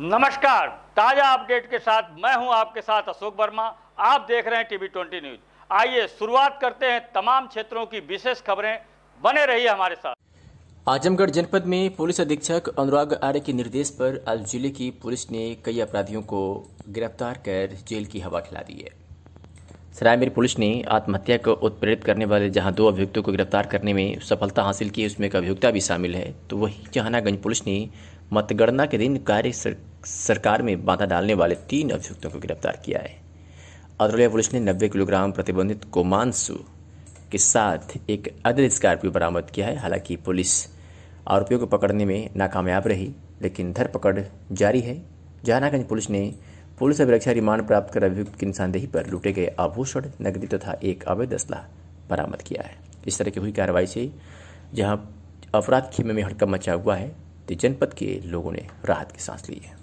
नमस्कार ताज़ा अपडेट के साथ मैं हूं आपके साथ अशोक वर्मा आप देख रहे हैं टीवी ट्वेंटी न्यूज आइए शुरुआत करते हैं तमाम क्षेत्रों की विशेष खबरें बने रहिए हमारे साथ आजमगढ़ जनपद में पुलिस अधीक्षक अनुराग आर्य के निर्देश पर आज जिले की पुलिस ने कई अपराधियों को गिरफ्तार कर जेल की हवा खिला दी है सरायमीर पुलिस ने आत्महत्या को उत्प्रेरित करने वाले जहां दो अभियुक्तों को गिरफ्तार करने में सफलता हासिल की उसमें एक अभियुक्ता भी शामिल है तो वहीं जहानागंज पुलिस ने मतगणना के दिन कार्य सरकार में बाधा डालने वाले तीन अभियुक्तों को गिरफ्तार किया है अतरौलिया पुलिस ने नब्बे किलोग्राम प्रतिबंधित कोमांसु के साथ एक अदल स्कॉर्पियो बरामद किया है हालांकि पुलिस आरोपियों को पकड़ने में नाकामयाब रही लेकिन धरपकड़ जारी है जहानागंज पुलिस ने पुलिस अभिरक्षा रिमांड प्राप्त कर अभियुक्त की निशानदेही पर लूटे गए आभूषण नकदी तथा एक अवैध असलाह बरामद किया है इस तरह की हुई कार्रवाई से जहां अपराध खेमे में हड़कम मचा हुआ है जनपद के लोगों ने राहत की सांस ली है